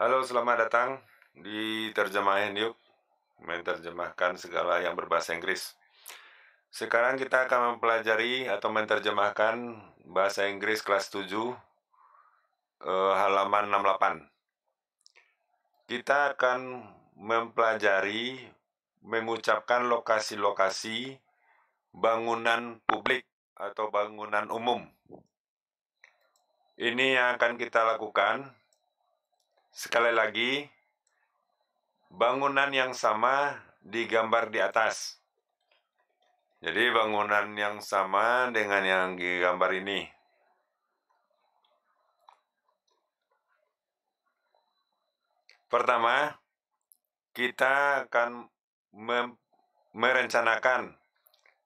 Halo, selamat datang di terjemahan yuk. Menerjemahkan segala yang berbahasa Inggris. Sekarang kita akan mempelajari atau menerjemahkan bahasa Inggris kelas 7 eh, halaman 68. Kita akan mempelajari mengucapkan lokasi-lokasi bangunan publik atau bangunan umum. Ini yang akan kita lakukan Sekali lagi, bangunan yang sama digambar di atas. Jadi bangunan yang sama dengan yang digambar ini. Pertama, kita akan merencanakan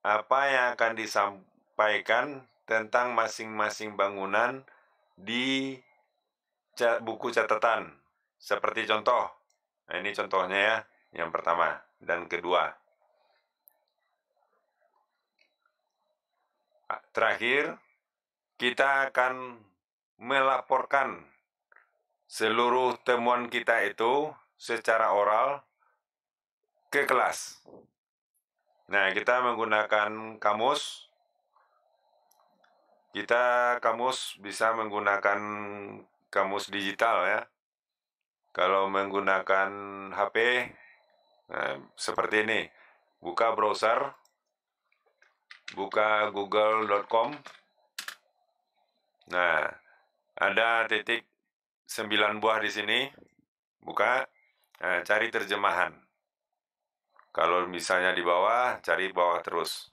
apa yang akan disampaikan tentang masing-masing bangunan di buku catatan. Seperti contoh. Nah, ini contohnya ya, yang pertama dan kedua. Terakhir, kita akan melaporkan seluruh temuan kita itu secara oral ke kelas. Nah, kita menggunakan kamus. Kita kamus bisa menggunakan kamus digital ya. Kalau menggunakan HP nah, seperti ini, buka browser, buka google.com. Nah, ada titik sembilan buah di sini. Buka, nah, cari terjemahan. Kalau misalnya di bawah, cari bawah terus.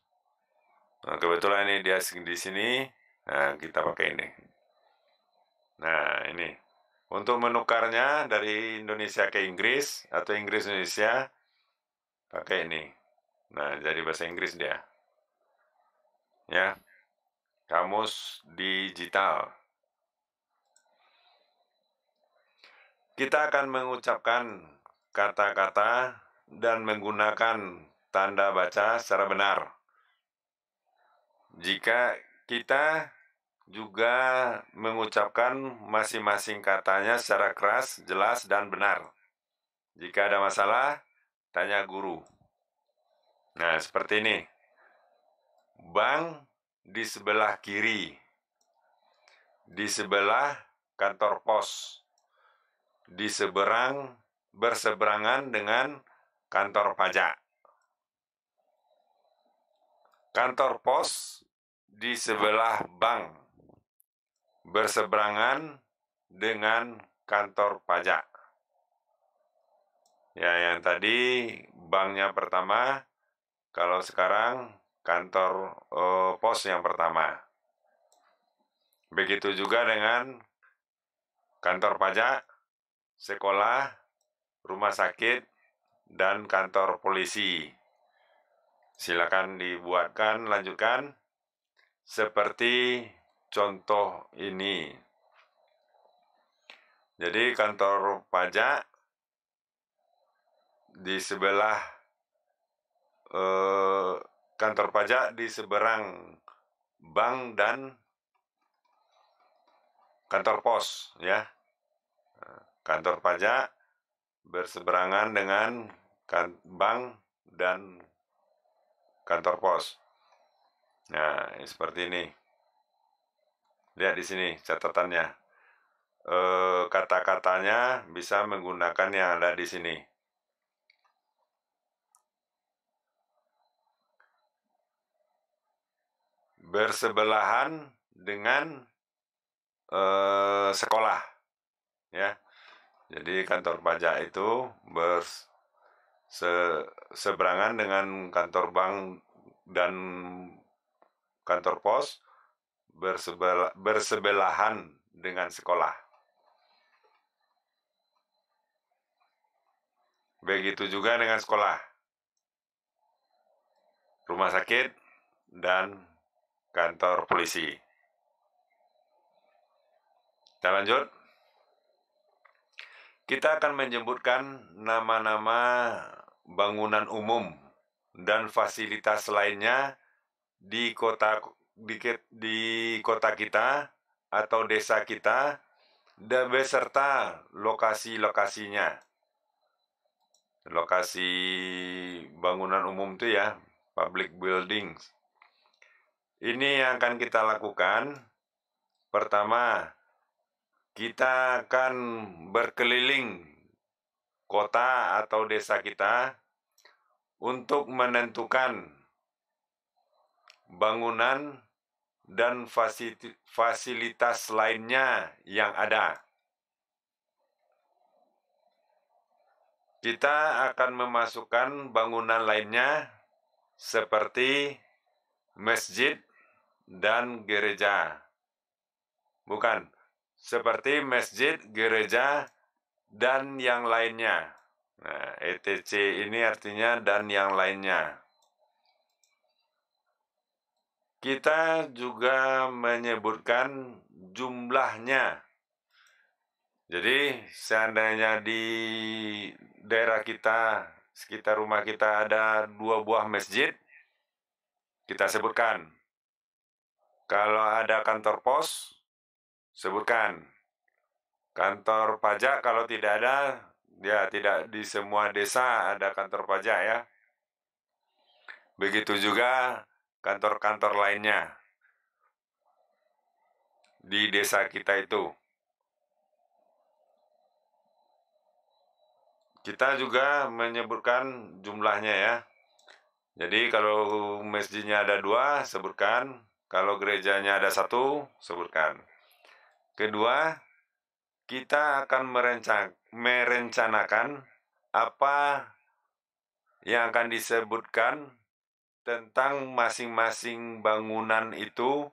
Nah, kebetulan ini dia di sini, nah, kita pakai ini. Nah, ini. Untuk menukarnya dari Indonesia ke Inggris atau Inggris Indonesia pakai ini. Nah, jadi bahasa Inggris dia. Ya. Kamus digital. Kita akan mengucapkan kata-kata dan menggunakan tanda baca secara benar. Jika kita juga mengucapkan masing-masing katanya secara keras, jelas, dan benar. Jika ada masalah, tanya guru. Nah, seperti ini. Bank di sebelah kiri, di sebelah kantor pos, di seberang berseberangan dengan kantor pajak. Kantor pos di sebelah bank berseberangan dengan kantor pajak. Ya, yang tadi banknya pertama, kalau sekarang kantor eh, pos yang pertama. Begitu juga dengan kantor pajak, sekolah, rumah sakit, dan kantor polisi. Silakan dibuatkan, lanjutkan seperti contoh ini. Jadi kantor pajak di sebelah eh, kantor pajak di seberang bank dan kantor pos ya. Kantor pajak berseberangan dengan kan-, bank dan kantor pos. Nah, seperti ini. Lihat di sini catatannya. E, Kata-katanya bisa menggunakan yang ada di sini. Bersebelahan dengan e, sekolah. Ya. Jadi kantor pajak itu berseberangan dengan kantor bank dan kantor pos bersebelahan dengan sekolah. Begitu juga dengan sekolah, rumah sakit, dan kantor polisi. Kita lanjut. Kita akan menyebutkan nama-nama bangunan umum dan fasilitas lainnya di kota di, di kota kita atau desa kita dan beserta lokasi-lokasinya. Lokasi bangunan umum itu ya, public buildings. Ini yang akan kita lakukan. Pertama, kita akan berkeliling kota atau desa kita untuk menentukan bangunan, dan fasilitas lainnya yang ada. Kita akan memasukkan bangunan lainnya seperti masjid dan gereja. Bukan, seperti masjid, gereja, dan yang lainnya. Nah, ETC ini artinya dan yang lainnya. Kita juga menyebutkan jumlahnya. Jadi seandainya di daerah kita, sekitar rumah kita ada dua buah masjid, kita sebutkan. Kalau ada kantor pos, sebutkan. Kantor pajak kalau tidak ada, ya tidak di semua desa ada kantor pajak ya. Begitu juga kantor-kantor lainnya di desa kita itu. Kita juga menyebutkan jumlahnya ya. Jadi kalau masjidnya ada dua, sebutkan. Kalau gerejanya ada satu, sebutkan. Kedua, kita akan merencan merencanakan apa yang akan disebutkan tentang masing-masing bangunan itu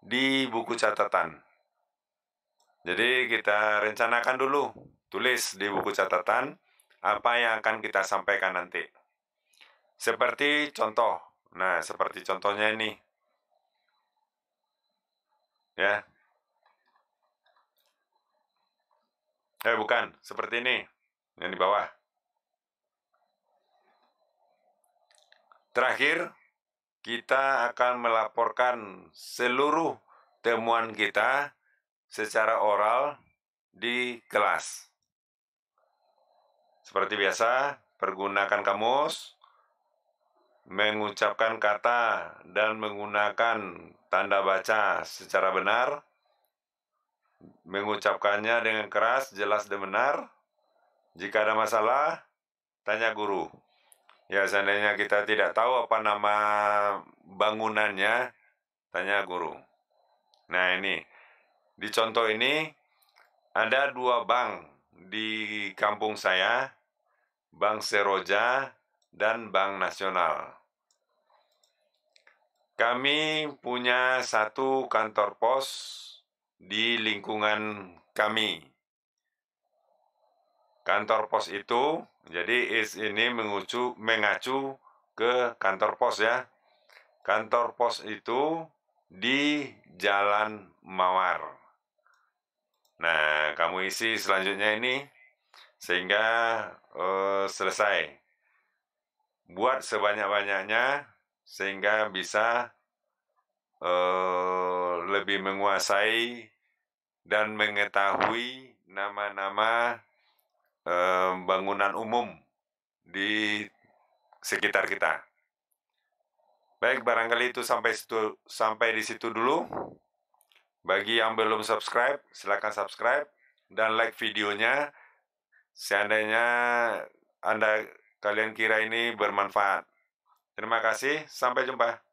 di buku catatan. Jadi kita rencanakan dulu, tulis di buku catatan apa yang akan kita sampaikan nanti. Seperti contoh, nah seperti contohnya ini. Ya. Eh bukan, seperti ini, yang di bawah. Terakhir, kita akan melaporkan seluruh temuan kita secara oral di kelas. Seperti biasa, pergunakan kamus, mengucapkan kata dan menggunakan tanda baca secara benar, mengucapkannya dengan keras, jelas dan benar. Jika ada masalah, tanya guru. Ya, seandainya kita tidak tahu apa nama bangunannya, tanya guru. Nah, ini. Di contoh ini, ada dua bank di kampung saya, Bank Seroja dan Bank Nasional. Kami punya satu kantor pos di lingkungan kami kantor pos itu, jadi is ini mengucu, mengacu ke kantor pos ya. Kantor pos itu di Jalan Mawar. Nah, kamu isi selanjutnya ini sehingga uh, selesai. Buat sebanyak-banyaknya sehingga bisa uh, lebih menguasai dan mengetahui nama-nama Eh, bangunan umum di sekitar kita. Baik, barangkali itu sampai situ, sampai di situ dulu. Bagi yang belum subscribe, silakan subscribe dan like videonya. Seandainya Anda kalian kira ini bermanfaat. Terima kasih, sampai jumpa.